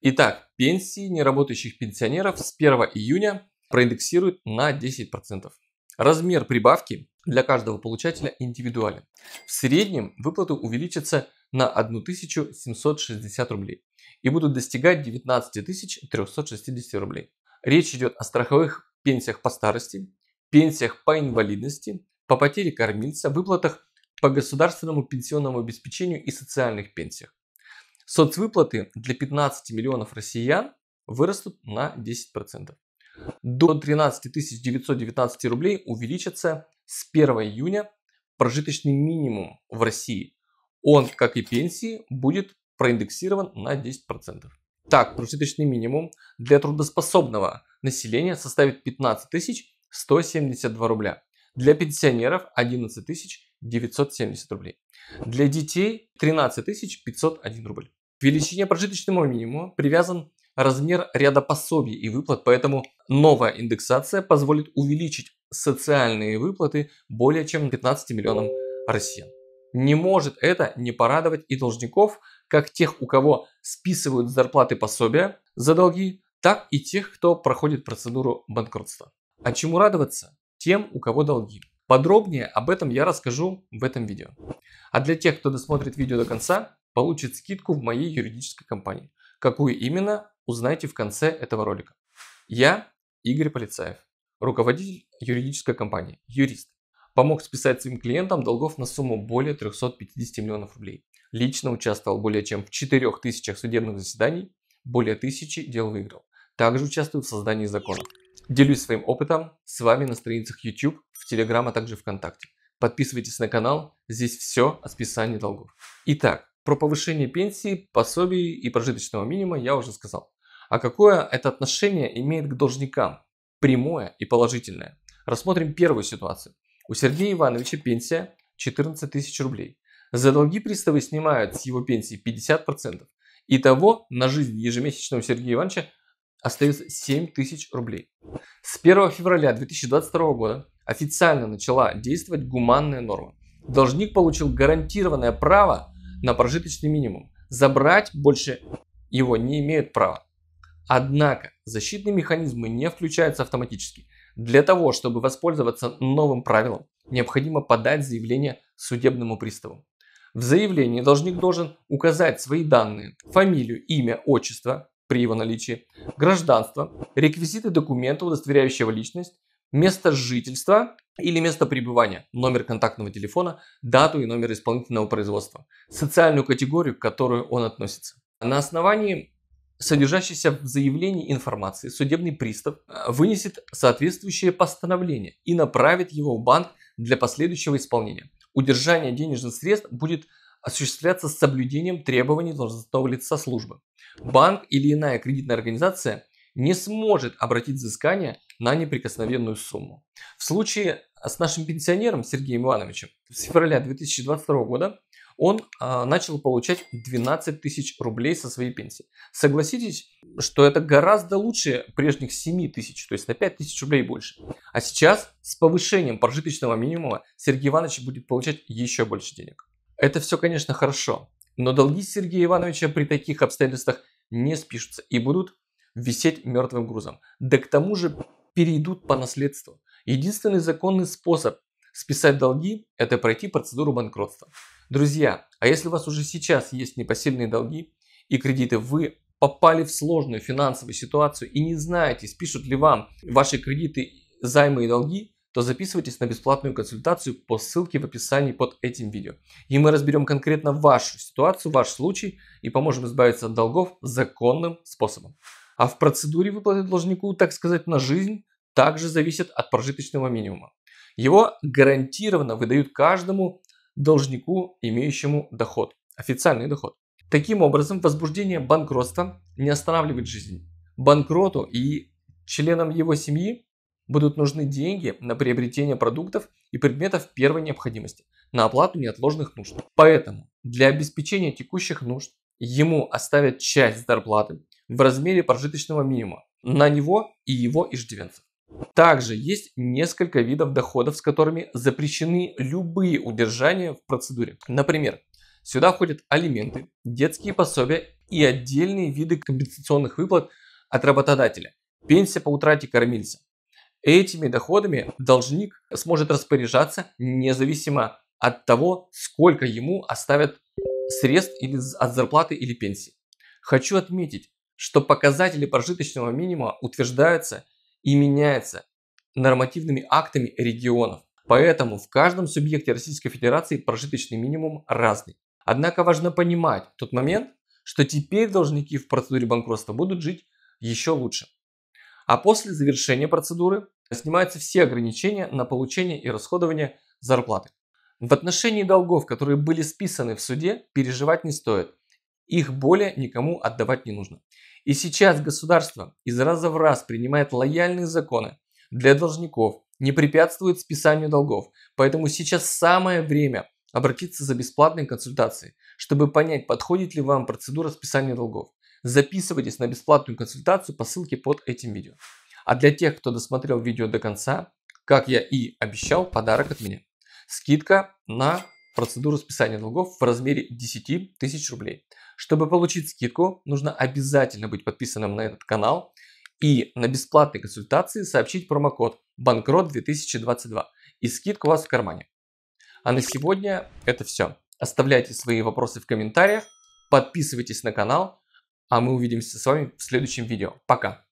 Итак, пенсии неработающих пенсионеров с 1 июня проиндексируют на 10%. Размер прибавки для каждого получателя индивидуален. В среднем выплаты увеличатся на 1760 рублей и будут достигать 19 360 рублей. Речь идет о страховых пенсиях по старости, пенсиях по инвалидности, по потере кормильца, выплатах по государственному пенсионному обеспечению и социальных пенсиях. Соцвыплаты для 15 миллионов россиян вырастут на 10%. До 13 919 рублей увеличится с 1 июня прожиточный минимум в России. Он, как и пенсии, будет проиндексирован на 10%. Так, прожиточный минимум для трудоспособного населения составит 15 172 рубля. Для пенсионеров 11 970 рублей. Для детей 13 501 рубль. К величине прожиточного минимума привязан размер ряда пособий и выплат, поэтому новая индексация позволит увеличить социальные выплаты более чем 15 миллионам россиян. Не может это не порадовать и должников, как тех, у кого списывают зарплаты пособия за долги, так и тех, кто проходит процедуру банкротства. А чему радоваться? Тем, у кого долги. Подробнее об этом я расскажу в этом видео. А для тех, кто досмотрит видео до конца, получит скидку в моей юридической компании. Какую именно, узнайте в конце этого ролика. Я Игорь Полицаев, руководитель юридической компании, юрист. Помог списать своим клиентам долгов на сумму более 350 миллионов рублей. Лично участвовал более чем в 4000 судебных заседаний, более тысячи дел выиграл. Также участвую в создании закона. Делюсь своим опытом с вами на страницах YouTube, в Telegram, а также ВКонтакте. Подписывайтесь на канал, здесь все о списании долгов. Итак, про повышение пенсии, пособий и прожиточного минимума я уже сказал. А какое это отношение имеет к должникам? Прямое и положительное. Рассмотрим первую ситуацию. У Сергея Ивановича пенсия 14 тысяч рублей. За долги приставы снимают с его пенсии 50%. Итого на жизнь ежемесячного Сергея Ивановича остается 7 тысяч рублей. С 1 февраля 2022 года официально начала действовать гуманная норма. Должник получил гарантированное право на прожиточный минимум. Забрать больше его не имеют права. Однако защитные механизмы не включаются автоматически. Для того, чтобы воспользоваться новым правилом, необходимо подать заявление судебному приставу. В заявлении должник должен указать свои данные, фамилию, имя, отчество при его наличии, гражданство, реквизиты документа, удостоверяющего личность, место жительства или место пребывания, номер контактного телефона, дату и номер исполнительного производства, социальную категорию, к которой он относится. На основании содержащейся в заявлении информации судебный пристав э, вынесет соответствующее постановление и направит его в банк для последующего исполнения. Удержание денежных средств будет осуществляться с соблюдением требований должностного лица службы. Банк или иная кредитная организация не сможет обратить взыскание на неприкосновенную сумму. В случае с нашим пенсионером Сергеем Ивановичем в феврале 2022 года он э, начал получать 12 тысяч рублей со своей пенсии. Согласитесь, что это гораздо лучше прежних 7 тысяч, то есть на 5 тысяч рублей больше. А сейчас с повышением прожиточного минимума Сергей Иванович будет получать еще больше денег. Это все, конечно, хорошо, но долги Сергея Ивановича при таких обстоятельствах не спишутся и будут висеть мертвым грузом. Да к тому же перейдут по наследству. Единственный законный способ списать долги – это пройти процедуру банкротства. Друзья, а если у вас уже сейчас есть непосильные долги и кредиты, вы попали в сложную финансовую ситуацию и не знаете, спишут ли вам ваши кредиты, займы и долги, то записывайтесь на бесплатную консультацию по ссылке в описании под этим видео. И мы разберем конкретно вашу ситуацию, ваш случай и поможем избавиться от долгов законным способом. А в процедуре выплаты должнику, так сказать, на жизнь также зависит от прожиточного минимума. Его гарантированно выдают каждому должнику, имеющему доход, официальный доход. Таким образом, возбуждение банкротства не останавливает жизнь. Банкроту и членам его семьи будут нужны деньги на приобретение продуктов и предметов первой необходимости, на оплату неотложных нужд. Поэтому для обеспечения текущих нужд ему оставят часть зарплаты, в размере прожиточного минимума на него и его иждивенцев. Также есть несколько видов доходов, с которыми запрещены любые удержания в процедуре. Например, сюда входят алименты, детские пособия и отдельные виды компенсационных выплат от работодателя, пенсия по утрате кормильца. Этими доходами должник сможет распоряжаться независимо от того, сколько ему оставят средств или от зарплаты или пенсии. Хочу отметить, что показатели прожиточного минимума утверждаются и меняются нормативными актами регионов. Поэтому в каждом субъекте Российской Федерации прожиточный минимум разный. Однако важно понимать тот момент, что теперь должники в процедуре банкротства будут жить еще лучше. А после завершения процедуры снимаются все ограничения на получение и расходование зарплаты. В отношении долгов, которые были списаны в суде, переживать не стоит. Их более никому отдавать не нужно. И сейчас государство из раза в раз принимает лояльные законы для должников, не препятствует списанию долгов. Поэтому сейчас самое время обратиться за бесплатной консультацией, чтобы понять, подходит ли вам процедура списания долгов. Записывайтесь на бесплатную консультацию по ссылке под этим видео. А для тех, кто досмотрел видео до конца, как я и обещал, подарок от меня. Скидка на процедуру списания долгов в размере 10 тысяч рублей. Чтобы получить скидку, нужно обязательно быть подписанным на этот канал и на бесплатной консультации сообщить промокод «Банкрот 2022» и скидку у вас в кармане. А на сегодня это все. Оставляйте свои вопросы в комментариях, подписывайтесь на канал, а мы увидимся с вами в следующем видео. Пока!